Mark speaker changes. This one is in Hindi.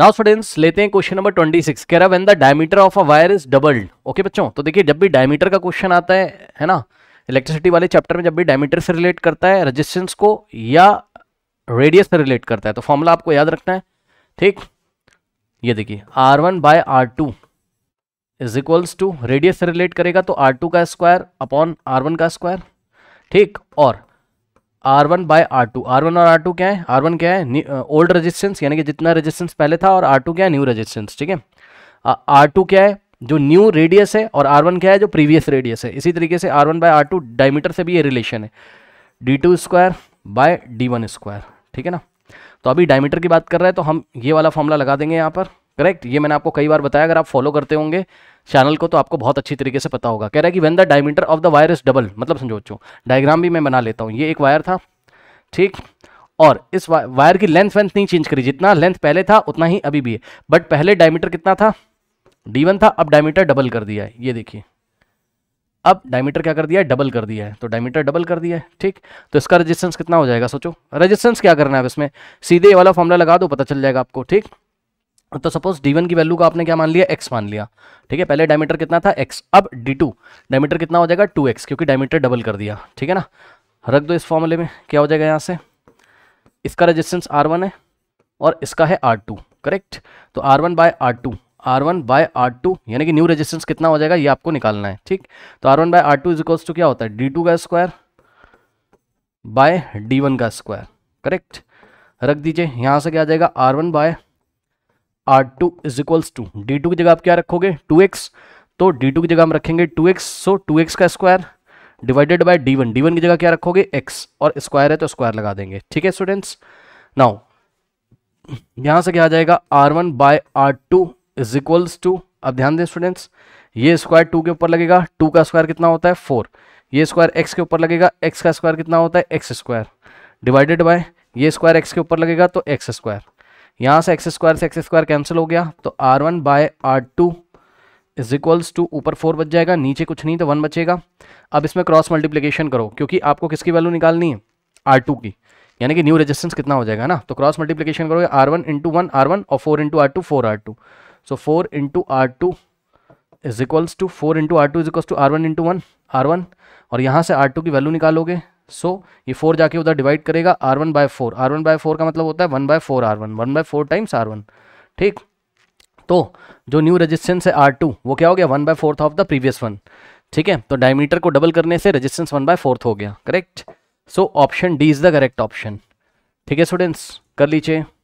Speaker 1: नाउ स्टूडेंट्स लेते हैं क्वेश्चन नंबर ट्वेंटी सिक्स कह रहा है when the diameter of a wire is doubled okay बच्चों तो देखिए जब भी डायमीटर का क्वेश्चन आता है है ना इलेक्ट्रिसिटी वाले चैप्टर में जब भी डायमीटर से रिलेट करता है रेजिस्टेंस को या रेडियस से रिलेट करता है तो फॉर्मूला आपको याद रखना है ठीक ये देखिए R one by R two is equals to radius से रिलेट करेगा तो आर टू का स्क्वायर अपॉन आर वन का स्क्वायर ठीक और R one by R two R one और आर टू क्या है आर वन क्या है ओल्ड रजिस्टेंस uh, यानी कि जितना रजिस्टेंस पहले था और आर टू क्या है न्यू रजिस्टेंस ठीक है आर टू क्या है जो न्यू रेडियस है और आर वन क्या है जो प्रीवियस रेडियस है इसी तरीके से R one by R two diameter से भी ये रिलेशन है D two square by D one square ठीक है ना तो अभी डायमीटर की बात कर रहे हैं तो हम ये वाला फॉर्मूला लगा देंगे यहाँ पर करेक्ट ये मैंने आपको कई बार बताया अगर आप फॉलो करते होंगे चैनल को तो आपको बहुत अच्छी तरीके से पता होगा कह रहा है कि when the diameter of the wire is double मतलब समझो बच्चों डायग्राम भी मैं बना लेता हूँ ये एक वायर था ठीक और इस वायर की लेंथ वेंथ नहीं चेंज करी जितना लेंथ पहले था उतना ही अभी भी है बट पहले डायमीटर कितना था डी था अब डायमीटर डबल कर दिया है ये देखिए अब डायमीटर क्या कर दिया है डबल कर दिया है तो डायमीटर डबल कर दिया है ठीक तो इसका रेजिस्टेंस कितना हो जाएगा सोचो रेजिस्टेंस क्या करना है इसमें सीधे वाला फॉर्मला लगा दो पता चल जाएगा आपको ठीक तो सपोज वन की वैल्यू का आपने क्या मान लिया एक्स मान लिया ठीक है पहले डायमीटर कितना था एक्स अब टू डायमीटर कितना हो जाएगा एक्स क्योंकि डायमीटर डबल कर दिया ठीक है ना रख दो इस फॉर्मूले में क्या हो जाएगा यहाँ से इसका रेजिस्टेंस वन है और इसका है टू करेक्ट तो R one by R two R one by R two यानी कि न्यू रेजिस्टेंस कितना हो जाएगा ये आपको निकालना है ठीक तो R one by R two is equals to क्या होता है डी टू का स्क्वायर बाय डी वन का स्क्वायर करेक्ट रख दीजिए यहाँ से क्या आ जाएगा R one by R two is equals to D two की जगह आप क्या रखोगे टू एक्स तो डी टू की जगह हम रखेंगे two X so two X का square divided by D one D one की जगह क्या रखोगे एक्स और स्क्वायर है तो स्क्वायर लगा देंगे ठीक है स्टूडेंट्स नाउ यहाँ से क्या आ जाएगा R one by R two is equals to अब ध्यान दें स्टूडेंट्स ये स्क्वायर टू के ऊपर लगेगा टू का स्क्वायर कितना होता है फोर ये स्क्वायर एक्स के ऊपर लगेगा एक्स का स्क्वायर कितना होता है एक्स स्क्वायर डिवाइडेड बाय ये स्क्वायर एक्स के ऊपर लगेगा तो एक्स स्क्वायर यहाँ से एक्स स्क्वायर से एक्स स्क्वायर कैंसिल हो गया तो R one by R two is equals to ऊपर फोर बच जाएगा नीचे कुछ नहीं तो वन बचेगा अब इसमें क्रॉस मल्टीप्लीकेशन करो क्योंकि आपको किसकी वैल्यू निकालनी है आर टू की यानी कि न्यू रेजिस्टेंस कितना हो जाएगा ना तो क्रॉस मल्टीप्लीकेशन करोगे R one into one R one और four into R two four R two so four into R two is equals to four into R two is equals to R one into one R one और यहाँ से आर टू की वैल्यू निकालोगे सो ये फोर जाके उधर डिवाइड करेगा R one by four R one by four का मतलब होता है one by four R one one by four times R one ठीक तो जो न्यू रेजिस्टेंस है आर टू वो क्या हो गया one by fourth of the previous one ठीक है तो डायमीटर को डबल करने से रेजिस्टेंस वन बाय फोर्थ हो गया correct so option D is the correct option ठीक है स्टूडेंट्स कर लीजिए